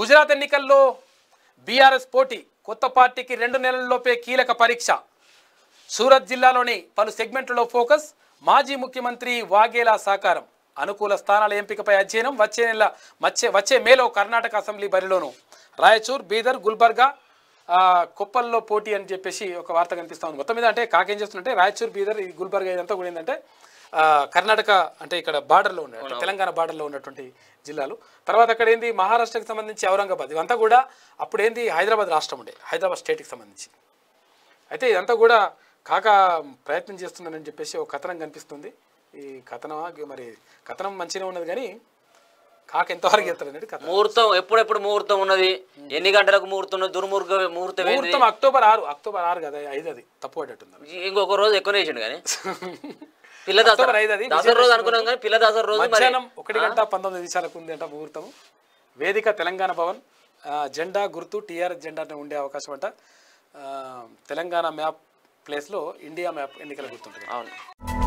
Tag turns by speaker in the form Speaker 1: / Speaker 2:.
Speaker 1: గుజరాత్ ఎన్నికల్లో బీఆర్ఎస్ పోటీ కొత్త పార్టీకి రెండు నెలల్లోపే కీలక పరీక్ష సూరత్ జిల్లాలోని పలు సెగ్మెంట్లలో ఫోకస్ మాజీ ముఖ్యమంత్రి వాఘేలా సాకారం అనుకూల స్థానాల ఎంపికపై అధ్యయనం వచ్చే నెల వచ్చే వచ్చే మేలో కర్ణాటక అసెంబ్లీ బరిలోను రాయచూర్ బీదర్ గుల్బర్గా కుప్పల్లో పోటీ అని చెప్పేసి ఒక వార్త కనిపిస్తా ఉంది మొత్తం మీద అంటే కాకేం చేస్తుందంటే రాయచూర్ బీదర్ గుల్బర్గా ఇదంతా కూడా ఏంటంటే కర్ణాటక అంటే ఇక్కడ బార్డర్లో ఉన్న తెలంగాణ బార్డర్లో ఉన్నటువంటి జిల్లాలు తర్వాత అక్కడ ఏంది మహారాష్ట్రకి సంబంధించి ఔరంగాబాద్ ఇవంతా కూడా అప్పుడు ఏంది హైదరాబాద్ రాష్ట్రం ఉండే హైదరాబాద్ స్టేట్కి సంబంధించి అయితే ఇదంతా కూడా కాక ప్రయత్నం చేస్తున్నానని చెప్పేసి ఒక కథనం కనిపిస్తుంది ఈ కథనం మరి కథనం మంచిగా ఉన్నది కానీ కాక
Speaker 2: ముహూర్తం ఎప్పుడెప్పుడు ముహూర్తం ఉన్నది ఎన్ని గంటలకు ముహూర్తం ఉన్నది దుర్ముర్గ ముహూర్తం ముహూర్తం
Speaker 1: అక్టోబర్ ఆరు అక్టోబర్ ఆరు కదా ఐదు అది తప్పు పడ్డట్టుంది
Speaker 2: ఇంకొక రోజు ఎక్కువ నేషన్ కానీ పిల్ల దసరా ఐదు అది రోజు అనుకున్నాం కానీ పిల్ల దసరా రోజు మధ్యాహ్నం ఒకటి గంట
Speaker 1: పంతొమ్మిది నిమిషాలకు ఉంది అంట ముహూర్తం వేదిక తెలంగాణ భవన్ జెండా గుర్తు టీఆర్ఎస్ జెండా ఉండే అవకాశం అంట తెలంగాణ మ్యాప్ ప్లేస్లో ఇండియా మ్యాప్ ఎన్నికల గుర్తుంటుంది అవును